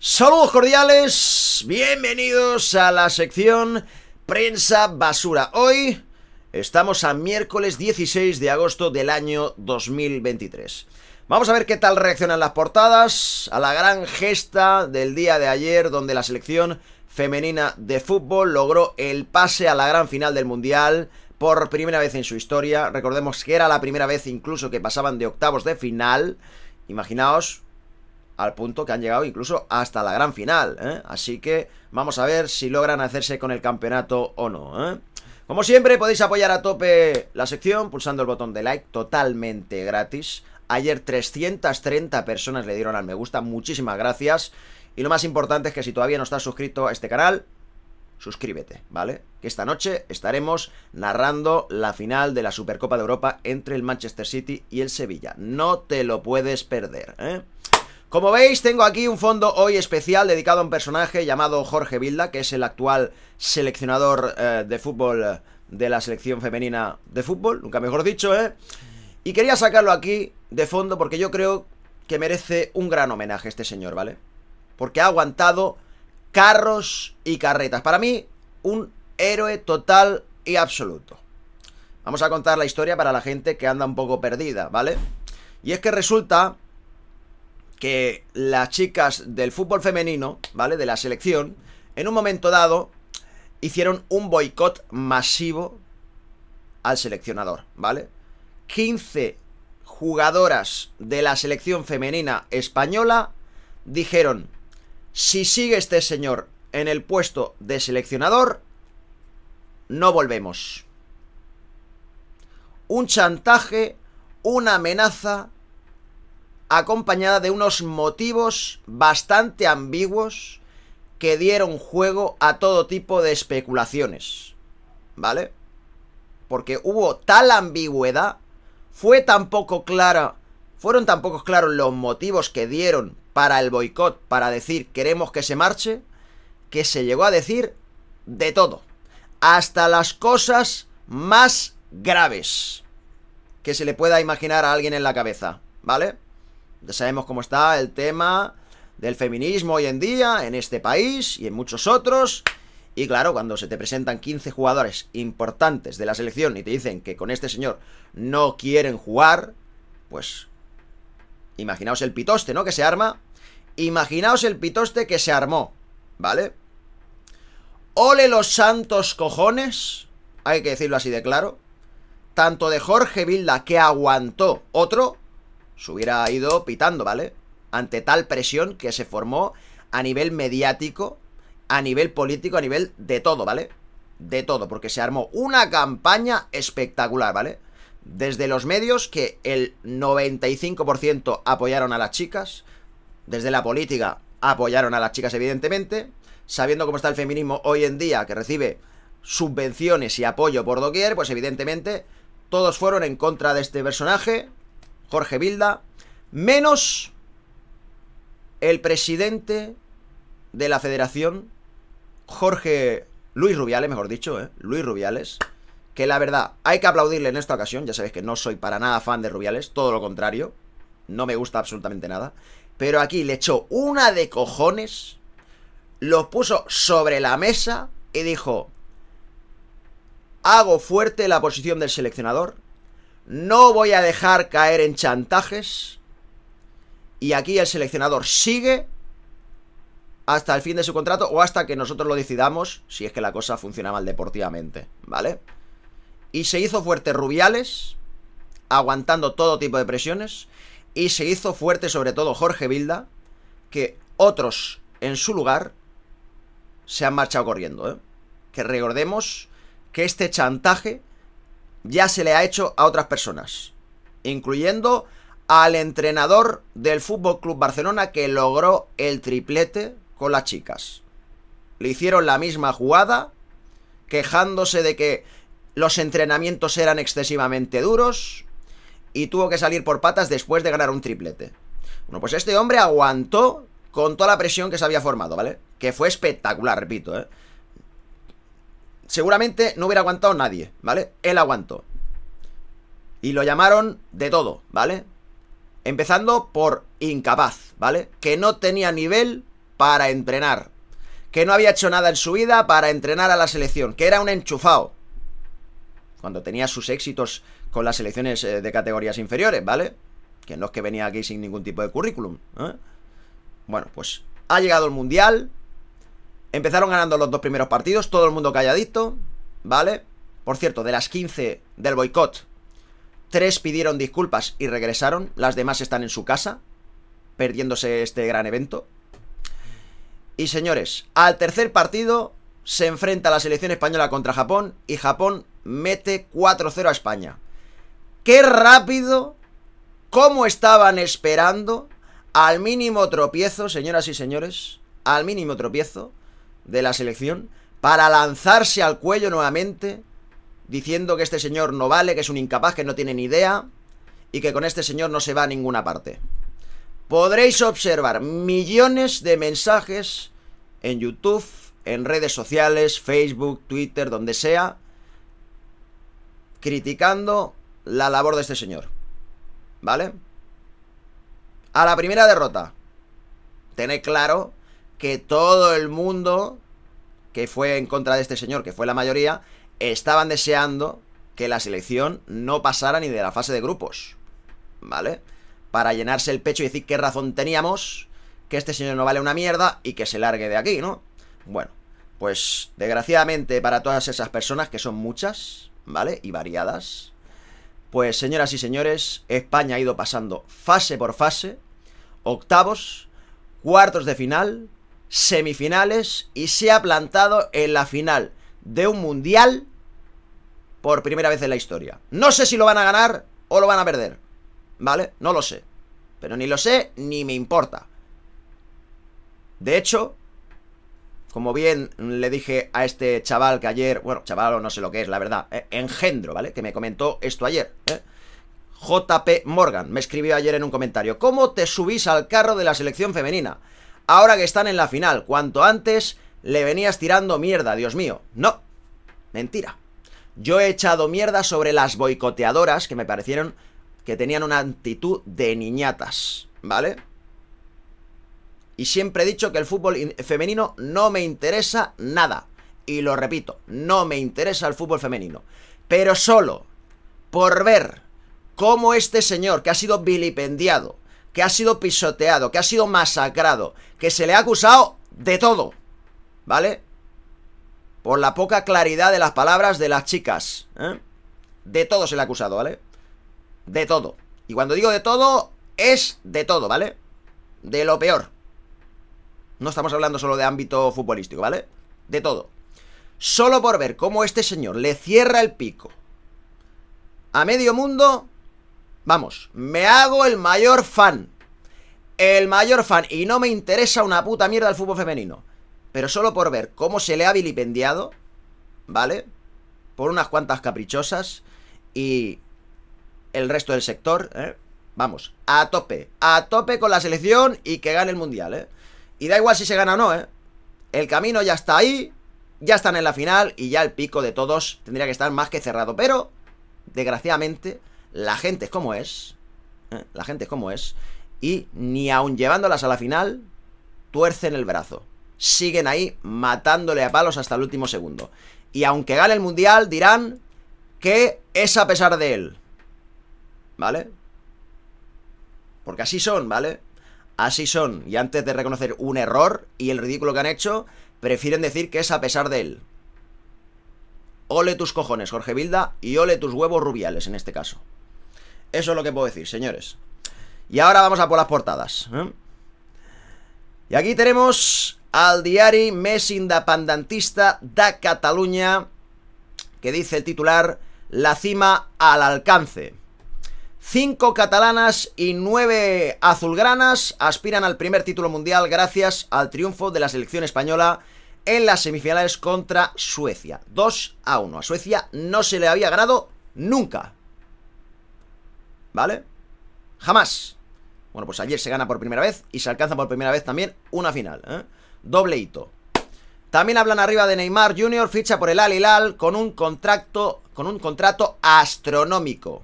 Saludos cordiales, bienvenidos a la sección Prensa Basura. Hoy estamos a miércoles 16 de agosto del año 2023. Vamos a ver qué tal reaccionan las portadas a la gran gesta del día de ayer donde la selección femenina de fútbol logró el pase a la gran final del Mundial por primera vez en su historia. Recordemos que era la primera vez incluso que pasaban de octavos de final. Imaginaos al punto que han llegado incluso hasta la gran final. ¿eh? Así que vamos a ver si logran hacerse con el campeonato o no. ¿eh? Como siempre podéis apoyar a tope la sección pulsando el botón de like totalmente gratis. Ayer 330 personas le dieron al me gusta, muchísimas gracias. Y lo más importante es que si todavía no estás suscrito a este canal, suscríbete, ¿vale? Que esta noche estaremos narrando la final de la Supercopa de Europa entre el Manchester City y el Sevilla. No te lo puedes perder, ¿eh? Como veis, tengo aquí un fondo hoy especial dedicado a un personaje llamado Jorge Vilda, que es el actual seleccionador eh, de fútbol de la selección femenina de fútbol, nunca mejor dicho, ¿eh? Y quería sacarlo aquí de fondo porque yo creo que merece un gran homenaje este señor, ¿vale? Porque ha aguantado carros y carretas. Para mí, un héroe total y absoluto. Vamos a contar la historia para la gente que anda un poco perdida, ¿vale? Y es que resulta que las chicas del fútbol femenino, ¿vale? De la selección, en un momento dado, hicieron un boicot masivo al seleccionador, ¿vale? 15 jugadoras de la selección femenina española dijeron, si sigue este señor en el puesto de seleccionador, no volvemos. Un chantaje, una amenaza acompañada de unos motivos bastante ambiguos que dieron juego a todo tipo de especulaciones. ¿Vale? Porque hubo tal ambigüedad, fue tan poco clara, fueron tan poco claros los motivos que dieron para el boicot, para decir queremos que se marche, que se llegó a decir de todo, hasta las cosas más graves que se le pueda imaginar a alguien en la cabeza, ¿vale? Ya sabemos cómo está el tema del feminismo hoy en día, en este país y en muchos otros. Y claro, cuando se te presentan 15 jugadores importantes de la selección y te dicen que con este señor no quieren jugar, pues imaginaos el pitoste, ¿no? Que se arma. Imaginaos el pitoste que se armó, ¿vale? Ole los santos cojones, hay que decirlo así de claro, tanto de Jorge Vilda que aguantó otro, se hubiera ido pitando, ¿vale? Ante tal presión que se formó a nivel mediático, a nivel político, a nivel de todo, ¿vale? De todo, porque se armó una campaña espectacular, ¿vale? Desde los medios que el 95% apoyaron a las chicas, desde la política apoyaron a las chicas evidentemente, sabiendo cómo está el feminismo hoy en día, que recibe subvenciones y apoyo por doquier, pues evidentemente todos fueron en contra de este personaje, Jorge Bilda, menos el presidente de la federación, Jorge Luis Rubiales, mejor dicho, ¿eh? Luis Rubiales, que la verdad, hay que aplaudirle en esta ocasión, ya sabéis que no soy para nada fan de Rubiales, todo lo contrario, no me gusta absolutamente nada, pero aquí le echó una de cojones, lo puso sobre la mesa y dijo, hago fuerte la posición del seleccionador, no voy a dejar caer en chantajes. Y aquí el seleccionador sigue hasta el fin de su contrato o hasta que nosotros lo decidamos, si es que la cosa funciona mal deportivamente, ¿vale? Y se hizo fuerte Rubiales, aguantando todo tipo de presiones, y se hizo fuerte sobre todo Jorge Bilda que otros en su lugar se han marchado corriendo, ¿eh? Que recordemos que este chantaje ya se le ha hecho a otras personas, incluyendo al entrenador del Fútbol Club Barcelona que logró el triplete con las chicas. Le hicieron la misma jugada, quejándose de que los entrenamientos eran excesivamente duros y tuvo que salir por patas después de ganar un triplete. Bueno, pues este hombre aguantó con toda la presión que se había formado, ¿vale? Que fue espectacular, repito, ¿eh? seguramente no hubiera aguantado nadie, ¿vale? Él aguantó. Y lo llamaron de todo, ¿vale? Empezando por incapaz, ¿vale? Que no tenía nivel para entrenar. Que no había hecho nada en su vida para entrenar a la selección. Que era un enchufado. Cuando tenía sus éxitos con las selecciones eh, de categorías inferiores, ¿vale? Que no es que venía aquí sin ningún tipo de currículum. ¿eh? Bueno, pues ha llegado el Mundial. Empezaron ganando los dos primeros partidos, todo el mundo calladito, ¿vale? Por cierto, de las 15 del boicot, tres pidieron disculpas y regresaron, las demás están en su casa, perdiéndose este gran evento. Y señores, al tercer partido se enfrenta la selección española contra Japón y Japón mete 4-0 a España. ¡Qué rápido! ¿Cómo estaban esperando? Al mínimo tropiezo, señoras y señores, al mínimo tropiezo, de la selección para lanzarse al cuello nuevamente diciendo que este señor no vale, que es un incapaz, que no tiene ni idea y que con este señor no se va a ninguna parte. Podréis observar millones de mensajes en YouTube, en redes sociales, Facebook, Twitter, donde sea, criticando la labor de este señor. ¿Vale? A la primera derrota, tened claro que todo el mundo que fue en contra de este señor, que fue la mayoría, estaban deseando que la selección no pasara ni de la fase de grupos. ¿Vale? Para llenarse el pecho y decir qué razón teníamos, que este señor no vale una mierda y que se largue de aquí, ¿no? Bueno, pues desgraciadamente para todas esas personas, que son muchas, ¿vale? Y variadas, pues señoras y señores, España ha ido pasando fase por fase, octavos, cuartos de final, semifinales y se ha plantado en la final de un mundial por primera vez en la historia. No sé si lo van a ganar o lo van a perder, ¿vale? No lo sé. Pero ni lo sé ni me importa. De hecho, como bien le dije a este chaval que ayer, bueno, chaval o no sé lo que es, la verdad, eh, engendro, ¿vale? Que me comentó esto ayer. ¿eh? JP Morgan me escribió ayer en un comentario, ¿cómo te subís al carro de la selección femenina? ahora que están en la final. Cuanto antes le venías tirando mierda, Dios mío. No, mentira. Yo he echado mierda sobre las boicoteadoras que me parecieron que tenían una actitud de niñatas, ¿vale? Y siempre he dicho que el fútbol femenino no me interesa nada. Y lo repito, no me interesa el fútbol femenino. Pero solo por ver cómo este señor que ha sido vilipendiado que ha sido pisoteado, que ha sido masacrado, que se le ha acusado de todo, ¿vale? Por la poca claridad de las palabras de las chicas, ¿eh? De todo se le ha acusado, ¿vale? De todo. Y cuando digo de todo, es de todo, ¿vale? De lo peor. No estamos hablando solo de ámbito futbolístico, ¿vale? De todo. Solo por ver cómo este señor le cierra el pico a medio mundo Vamos, me hago el mayor fan. El mayor fan. Y no me interesa una puta mierda el fútbol femenino. Pero solo por ver cómo se le ha vilipendiado, ¿vale? Por unas cuantas caprichosas y el resto del sector, ¿eh? Vamos, a tope, a tope con la selección y que gane el Mundial, ¿eh? Y da igual si se gana o no, ¿eh? El camino ya está ahí, ya están en la final y ya el pico de todos tendría que estar más que cerrado. Pero, desgraciadamente, la gente es como es, ¿eh? la gente es como es, y ni aun llevándolas a la final, tuercen el brazo. Siguen ahí matándole a palos hasta el último segundo. Y aunque gane el Mundial, dirán que es a pesar de él. ¿Vale? Porque así son, ¿vale? Así son. Y antes de reconocer un error y el ridículo que han hecho, prefieren decir que es a pesar de él. Ole tus cojones, Jorge Bilda, y ole tus huevos rubiales en este caso. Eso es lo que puedo decir, señores. Y ahora vamos a por las portadas. ¿eh? Y aquí tenemos al diario mes Independentista de Cataluña, que dice el titular, La cima al alcance. Cinco catalanas y nueve azulgranas aspiran al primer título mundial gracias al triunfo de la selección española en las semifinales contra Suecia. 2 a 1. A Suecia no se le había ganado nunca. ¿Vale? Jamás. Bueno, pues ayer se gana por primera vez y se alcanza por primera vez también una final. ¿eh? Doble hito. También hablan arriba de Neymar Jr. ficha por el Al Hilal con un contrato, con un contrato astronómico.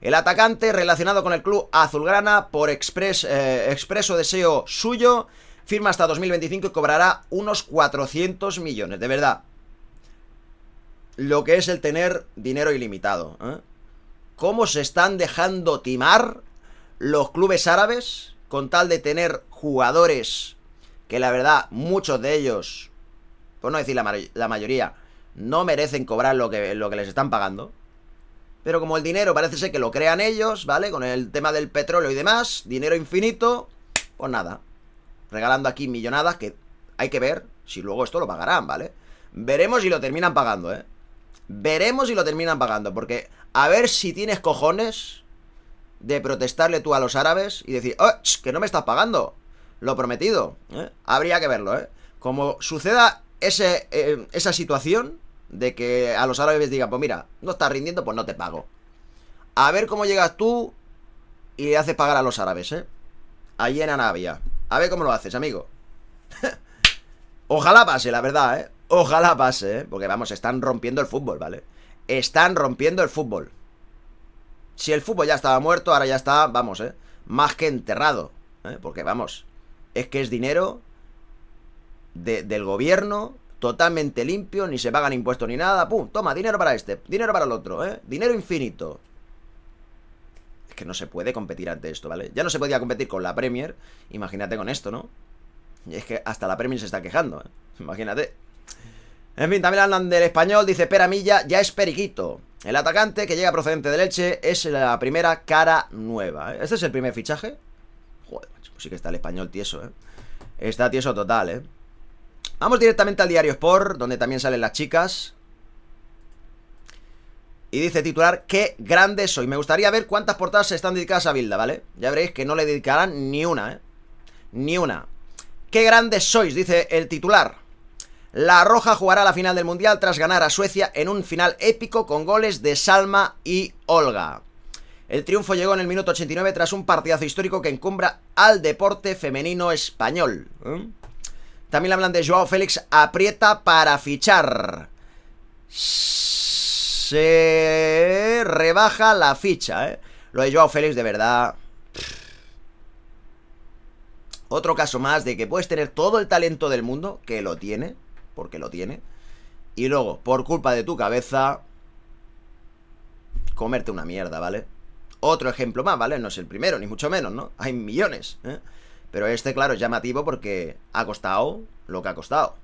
El atacante relacionado con el club azulgrana por eh, expreso deseo suyo firma hasta 2025 y cobrará unos 400 millones, de verdad. Lo que es el tener dinero ilimitado. ¿eh? cómo se están dejando timar los clubes árabes con tal de tener jugadores que la verdad muchos de ellos, por no decir la, mayoría, no merecen cobrar lo que, lo que les están pagando. Pero como el dinero parece ser que lo crean ellos, ¿vale? Con el tema del petróleo y demás, dinero infinito, pues nada. Regalando aquí millonadas que hay que ver si luego esto lo pagarán, ¿vale? Veremos si lo terminan pagando, ¿eh? Veremos si lo terminan pagando, porque a ver si tienes cojones de protestarle tú a los árabes y decir, oh, que no me estás pagando lo prometido. ¿Eh? Habría que verlo, ¿eh? Como suceda ese, eh, esa situación de que a los árabes digan, pues mira, no estás rindiendo, pues no te pago. A ver cómo llegas tú y le haces pagar a los árabes, ¿eh? Allí en Arabia. A ver cómo lo haces, amigo. Ojalá pase, la verdad, ¿eh? Ojalá pase, ¿eh? Porque vamos, están rompiendo el fútbol, ¿vale? están rompiendo el fútbol. Si el fútbol ya estaba muerto, ahora ya está, vamos, ¿eh? Más que enterrado. ¿eh? Porque vamos, es que es dinero del gobierno totalmente limpio, ni se pagan impuestos ni nada. ¡Pum! Toma, dinero para este, dinero para el otro, ¿eh? Dinero infinito. Es que no se puede competir ante esto, ¿vale? Ya no se podía competir con la Premier, imagínate con esto, ¿no? Y es que hasta la Premier se está quejando, ¿eh? Imagínate. En fin, también hablan del español, dice Peramilla, ya es periquito. El atacante que llega procedente de leche es la primera cara nueva. ¿Este es el primer fichaje? Joder, pues sí que está el español tieso, ¿eh? Está tieso total, ¿eh? Vamos directamente al diario Sport, donde también salen las chicas. Y dice titular, qué grande soy. Me gustaría ver cuántas portadas están dedicadas a Bilda, ¿vale? Ya veréis que no le dedicarán ni una, ¿eh? Ni una. Qué grande sois, dice el titular. La Roja jugará la final del Mundial tras ganar a Suecia en un final épico con goles de Salma y Olga. El triunfo llegó en el minuto 89 tras un partidazo histórico que encumbra al deporte femenino español. ¿Mm? También hablan de Joao Félix aprieta para fichar. Se rebaja la ficha, ¿eh? Lo de Joao Félix de verdad... Otro caso más de que puedes tener todo el talento del mundo, que lo tiene, porque lo tiene. Y luego, por culpa de tu cabeza, comerte una mierda, ¿vale? Otro ejemplo más, ¿vale? No es el primero, ni mucho menos, ¿no? Hay millones, ¿eh? Pero este, claro, es llamativo porque ha costado lo que ha costado,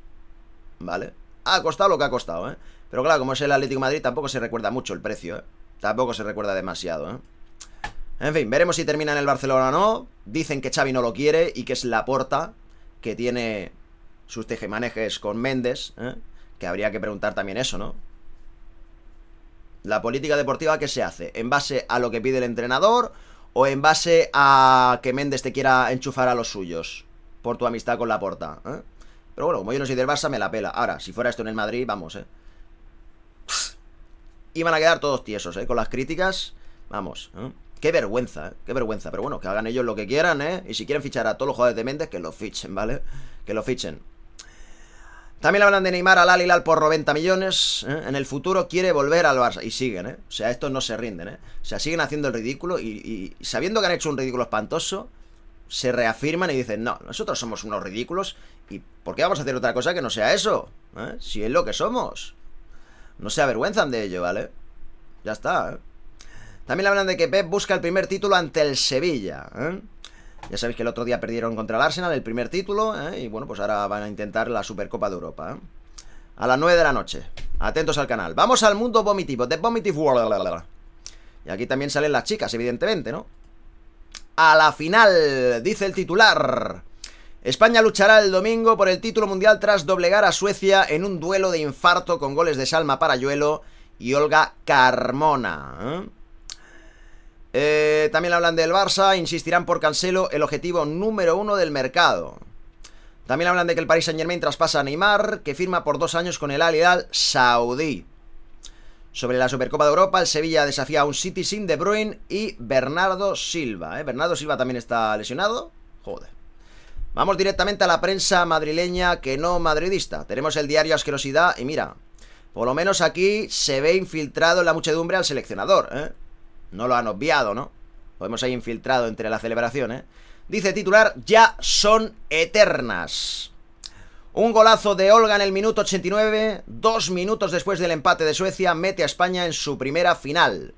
¿vale? Ha costado lo que ha costado, ¿eh? Pero claro, como es el Atlético Madrid, tampoco se recuerda mucho el precio, ¿eh? Tampoco se recuerda demasiado, ¿eh? En fin, veremos si termina en el Barcelona o no. Dicen que Xavi no lo quiere y que es la porta que tiene sus tejemanejes con Méndez, ¿eh? que habría que preguntar también eso, ¿no? La política deportiva que se hace, ¿en base a lo que pide el entrenador o en base a que Méndez te quiera enchufar a los suyos por tu amistad con la porta? ¿eh? Pero bueno, como yo no soy del Barça, me la pela. Ahora, si fuera esto en el Madrid, vamos, ¿eh? Iban a quedar todos tiesos, ¿eh? Con las críticas, vamos, ¿eh? Qué vergüenza, ¿eh? qué vergüenza. Pero bueno, que hagan ellos lo que quieran, ¿eh? Y si quieren fichar a todos los jugadores de Méndez, que lo fichen, ¿vale? Que lo fichen. También hablan de Neymar al Al por 90 millones. ¿eh? En el futuro quiere volver al Barça. Y siguen, ¿eh? O sea, estos no se rinden, ¿eh? O sea, siguen haciendo el ridículo y, sabiendo que han hecho un ridículo espantoso, se reafirman y dicen, no, nosotros somos unos ridículos y ¿por qué vamos a hacer otra cosa que no sea eso? ¿Eh? Si es lo que somos. No se avergüenzan de ello, ¿vale? Ya está, ¿eh? También hablan de que Pep busca el primer título ante el Sevilla, ¿eh? Ya sabéis que el otro día perdieron contra el Arsenal el primer título, ¿eh? y bueno, pues ahora van a intentar la Supercopa de Europa. ¿eh? A las 9 de la noche. Atentos al canal. Vamos al mundo vomitivo, The Vomitive World. Y aquí también salen las chicas, evidentemente, ¿no? A la final, dice el titular. España luchará el domingo por el título mundial tras doblegar a Suecia en un duelo de infarto con goles de Salma Parayuelo y Olga Carmona. ¿eh? Eh, también hablan del Barça, insistirán por Cancelo, el objetivo número uno del mercado. También hablan de que el Paris Saint Germain traspasa a Neymar, que firma por dos años con el Al saudí. Sobre la Supercopa de Europa, el Sevilla desafía a un City sin De Bruyne y Bernardo Silva. ¿eh? Bernardo Silva también está lesionado. Joder. Vamos directamente a la prensa madrileña que no madridista. Tenemos el diario Asquerosidad y mira, por lo menos aquí se ve infiltrado en la muchedumbre al seleccionador. ¿eh? No lo han obviado, ¿no? Lo hemos ahí infiltrado entre las celebraciones. ¿eh? Dice titular, ya son eternas. Un golazo de Olga en el minuto 89, dos minutos después del empate de Suecia, mete a España en su primera final.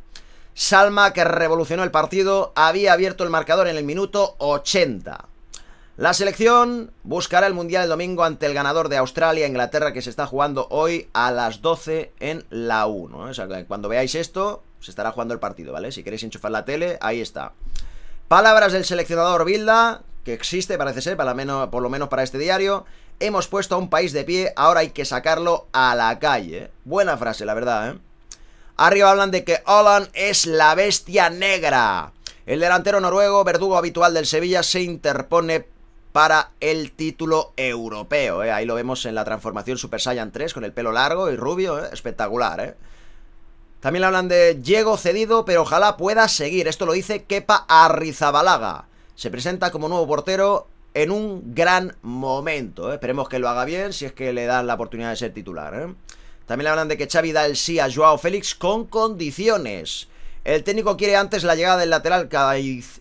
Salma, que revolucionó el partido, había abierto el marcador en el minuto 80. La selección buscará el Mundial el domingo ante el ganador de Australia, Inglaterra, que se está jugando hoy a las 12 en la 1. ¿eh? cuando veáis esto, se estará jugando el partido, ¿vale? Si queréis enchufar la tele, ahí está. Palabras del seleccionador Bilda, que existe, parece ser, para menos, por lo menos para este diario. Hemos puesto a un país de pie, ahora hay que sacarlo a la calle. Buena frase, la verdad, ¿eh? Arriba hablan de que Olan es la bestia negra. El delantero noruego, verdugo habitual del Sevilla, se interpone para el título europeo. ¿eh? Ahí lo vemos en la transformación Super Saiyan 3 con el pelo largo y rubio, ¿eh? espectacular. ¿eh? También le hablan de Diego cedido, pero ojalá pueda seguir. Esto lo dice Kepa Arrizabalaga. Se presenta como nuevo portero en un gran momento. ¿eh? Esperemos que lo haga bien si es que le dan la oportunidad de ser titular. ¿eh? También hablan de que Xavi da el sí a Joao Félix con condiciones. El técnico quiere antes la llegada del lateral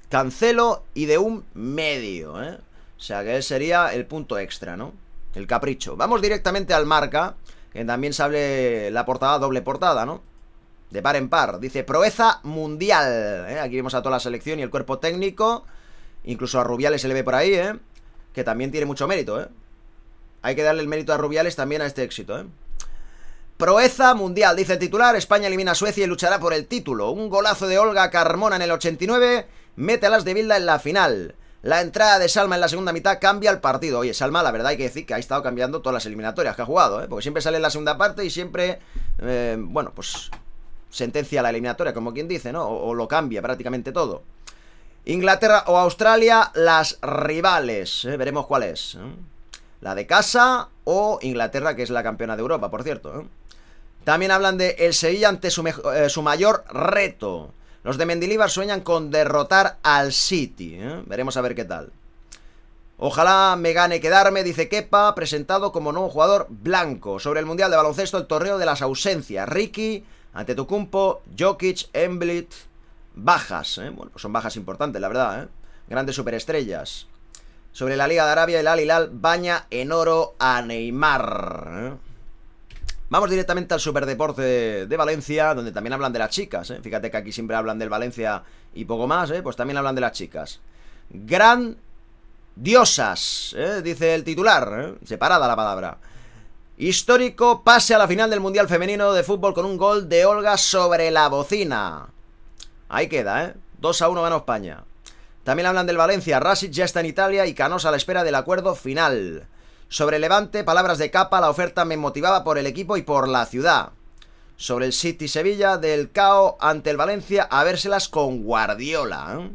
Cancelo y de un medio. ¿eh? O sea que sería el punto extra, ¿no? El capricho. Vamos directamente al marca, que también sale la portada doble portada, ¿no? de par en par. Dice, proeza mundial. ¿eh? Aquí vemos a toda la selección y el cuerpo técnico. Incluso a Rubiales se le ve por ahí, ¿eh? Que también tiene mucho mérito, ¿eh? Hay que darle el mérito a Rubiales también a este éxito, ¿eh? Proeza mundial, dice el titular. España elimina a Suecia y luchará por el título. Un golazo de Olga Carmona en el 89. Mete a las de Bilda en la final. La entrada de Salma en la segunda mitad cambia el partido. Oye, Salma, la verdad hay que decir que ha estado cambiando todas las eliminatorias que ha jugado, ¿eh? Porque siempre sale en la segunda parte y siempre, eh, bueno, pues sentencia a la eliminatoria, como quien dice, ¿no? O, lo cambia prácticamente todo. Inglaterra o Australia, las rivales. ¿eh? Veremos cuál es. ¿eh? La de casa o Inglaterra, que es la campeona de Europa, por cierto. ¿eh? También hablan de el Sevilla ante su, mayor reto. Los de Mendilibar sueñan con derrotar al City. Veremos a ver qué tal. Ojalá me gane quedarme, dice Kepa, presentado como nuevo jugador blanco. Sobre el Mundial de Baloncesto, el torneo de las ausencias. Ricky ante Tucumpo, Jokic, Emblit. Bajas, ¿eh? Bueno, pues son bajas importantes, la verdad, ¿eh? Grandes superestrellas. Sobre la Liga de Arabia, el Al baña en oro a Neymar. ¿eh? Vamos directamente al Superdeporte de, Valencia, donde también hablan de las chicas. Fíjate que aquí siempre hablan del Valencia y poco más, pues también hablan de las chicas. Gran diosas, dice el titular, separada la palabra. Histórico pase a la final del Mundial Femenino de Fútbol con un gol de Olga sobre la bocina. Ahí queda, ¿eh? 2 a 1 gana España. También hablan del Valencia. Rasic ya está en Italia y Canosa a la espera del acuerdo final. Sobre Levante, palabras de capa, la oferta me motivaba por el equipo y por la ciudad. Sobre el City Sevilla, del CAO ante el Valencia, a vérselas con Guardiola. ¿eh?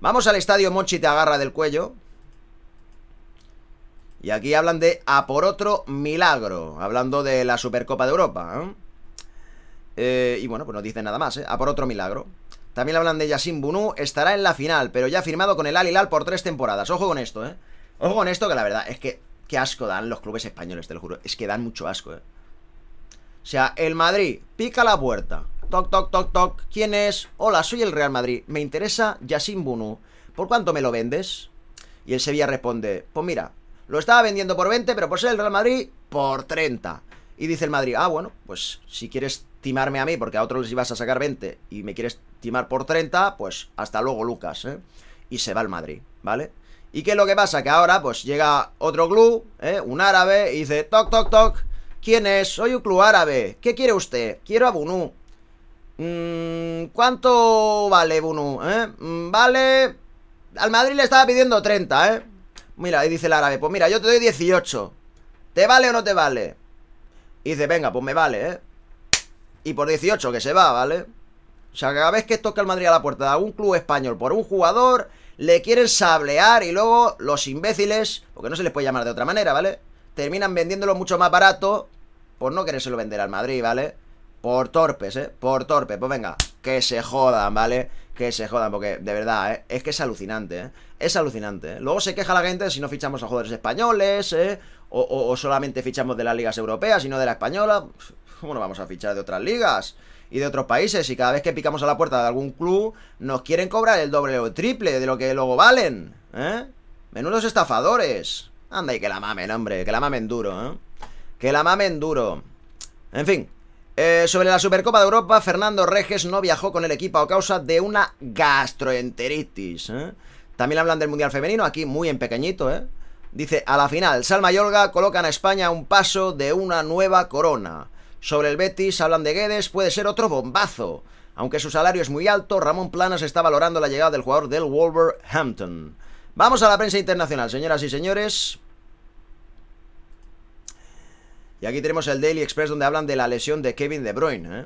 Vamos al estadio Mochi te agarra del cuello. Y aquí hablan de a por otro milagro, hablando de la Supercopa de Europa. ¿eh? Eh, y bueno, pues no dice nada más, ¿eh? A por otro milagro. También hablan de Yassin Bunu, estará en la final, pero ya firmado con el Al Hilal por tres temporadas. Ojo con esto, ¿eh? Ojo con esto, que la verdad es que qué asco dan los clubes españoles, te lo juro. Es que dan mucho asco, ¿eh? O sea, el Madrid pica la puerta. Toc, toc, toc, toc. ¿Quién es? Hola, soy el Real Madrid. Me interesa Yassin Bunu. ¿Por cuánto me lo vendes? Y el Sevilla responde, pues mira, lo estaba vendiendo por 20, pero por ser el Real Madrid, por 30. Y dice el Madrid, ah, bueno, pues si quieres timarme a mí, porque a otros les ibas a sacar 20 y me quieres timar por 30, pues hasta luego, Lucas, ¿eh? Y se va al Madrid, ¿vale? ¿Y qué es lo que pasa? Que ahora, pues llega otro club, ¿eh? Un árabe, y dice, toc, toc, toc, ¿quién es? Soy un club árabe, ¿qué quiere usted? Quiero a Bunú. Mm, ¿Cuánto vale Bunú? ¿eh? Mm, vale... Al Madrid le estaba pidiendo 30, ¿eh? Mira, ahí dice el árabe, pues mira, yo te doy 18. ¿Te vale o no te vale? Y dice, venga, pues me vale, ¿eh? Y por 18 que se va, ¿vale? O sea, cada vez que toca el Madrid a la puerta de algún club español por un jugador, le quieren sablear y luego los imbéciles, porque no se les puede llamar de otra manera, ¿vale? Terminan vendiéndolo mucho más barato por no querérselo vender al Madrid, ¿vale? Por torpes, ¿eh? Por torpes. Pues venga, que se jodan, ¿vale? que se jodan, porque de verdad, ¿eh? es que es alucinante, ¿eh? es alucinante. ¿eh? Luego se queja la gente si no fichamos a jugadores españoles, ¿eh? o, o, solamente fichamos de las ligas europeas y no de la española. ¿Cómo no vamos a fichar de otras ligas? Y de otros países, y cada vez que picamos a la puerta de algún club, nos quieren cobrar el doble o el triple de lo que luego valen, ¿eh? Menudos estafadores. Anda y que la mamen, hombre, que la mamen duro, ¿eh? Que la mamen duro. En fin, eh, sobre la Supercopa de Europa, Fernando Reges no viajó con el equipo a causa de una gastroenteritis. ¿eh? También hablan del Mundial Femenino, aquí muy en pequeñito, ¿eh? Dice, a la final, Salma y Olga colocan a España un paso de una nueva corona. Sobre el Betis, hablan de Guedes, puede ser otro bombazo. Aunque su salario es muy alto, Ramón Planas está valorando la llegada del jugador del Wolverhampton. Vamos a la prensa internacional, señoras y señores. Y aquí tenemos el Daily Express donde hablan de la lesión de Kevin De Bruyne. ¿eh?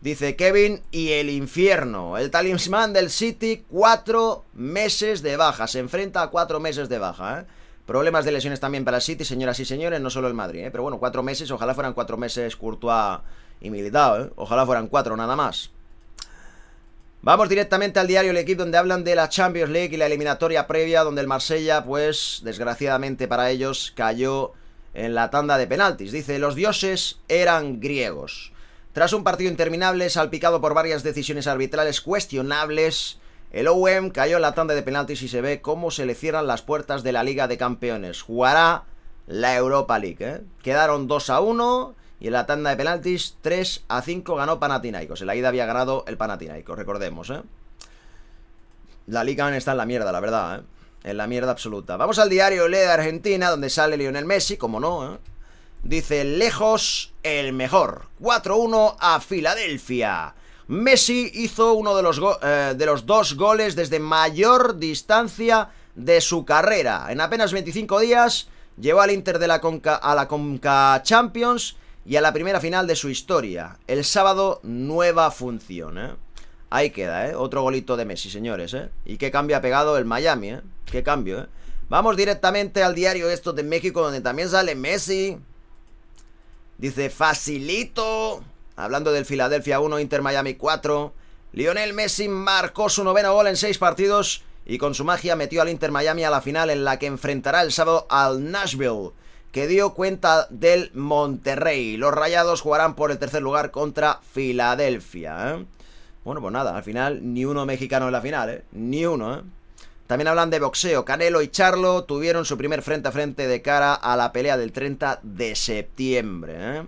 Dice Kevin y el infierno. El talismán del City, cuatro meses de baja. Se enfrenta a cuatro meses de baja. ¿eh? Problemas de lesiones también para el City, señoras y señores, no solo el Madrid. ¿eh? Pero bueno, cuatro meses, ojalá fueran cuatro meses Courtois y Militao. Ojalá fueran cuatro nada más. Vamos directamente al diario El Equipo donde hablan de la Champions League y la eliminatoria previa donde el Marsella, pues desgraciadamente para ellos, cayó en la tanda de penaltis. Dice, los dioses eran griegos. Tras un partido interminable salpicado por varias decisiones arbitrales cuestionables, el OM cayó en la tanda de penaltis y se ve cómo se le cierran las puertas de la Liga de Campeones. Jugará la Europa League. ¿eh? Quedaron 2 a 1 y en la tanda de penaltis 3 a 5 ganó Panathinaikos. En la ida había ganado el Panathinaikos, recordemos. ¿eh? La Liga está en la mierda, la verdad. ¿eh? En la mierda absoluta. Vamos al diario Le de Argentina, donde sale Lionel Messi, como no, ¿eh? Dice, lejos el mejor. 4-1 a Filadelfia. Messi hizo uno de los, eh, de los dos goles desde mayor distancia de su carrera. En apenas 25 días llevó al Inter de la Conca a la Conca Champions y a la primera final de su historia. El sábado, nueva función. ¿eh? Ahí queda, ¿eh? Otro golito de Messi, señores, ¿eh? Y qué cambio ha pegado el Miami, ¿eh? Qué cambio, ¿eh? Vamos directamente al diario esto de México, donde también sale Messi. Dice, facilito. Hablando del Filadelfia 1, Inter Miami 4. Lionel Messi marcó su novena gol en seis partidos y con su magia metió al Inter Miami a la final en la que enfrentará el sábado al Nashville, que dio cuenta del Monterrey. Los Rayados jugarán por el tercer lugar contra Filadelfia. ¿eh? Bueno, pues nada, al final ni uno mexicano en la final, ¿eh? Ni uno, ¿eh? También hablan de boxeo. Canelo y Charlo tuvieron su primer frente a frente de cara a la pelea del 30 de septiembre, ¿eh?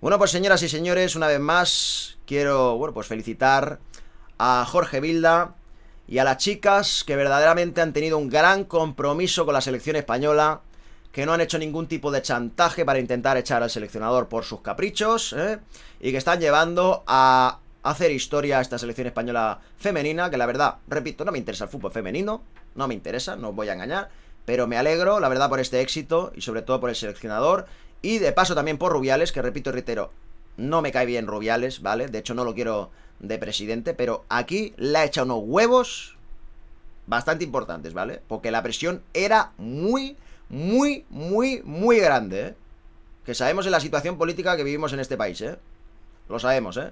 Bueno, pues señoras y señores, una vez más quiero, bueno, pues felicitar a Jorge Vilda y a las chicas que verdaderamente han tenido un gran compromiso con la selección española, que no han hecho ningún tipo de chantaje para intentar echar al seleccionador por sus caprichos, ¿eh? y que están llevando a hacer historia a esta selección española femenina, que la verdad, repito, no me interesa el fútbol femenino, no me interesa, no os voy a engañar, pero me alegro, la verdad, por este éxito y sobre todo por el seleccionador y de paso también por Rubiales, que repito y reitero, no me cae bien Rubiales, ¿vale? De hecho, no lo quiero de presidente, pero aquí le ha echado unos huevos bastante importantes, ¿vale? Porque la presión era muy, muy, muy, muy grande, ¿eh? Que sabemos en la situación política que vivimos en este país, ¿eh? Lo sabemos, ¿eh?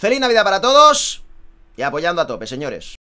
Feliz Navidad para todos y apoyando a tope, señores.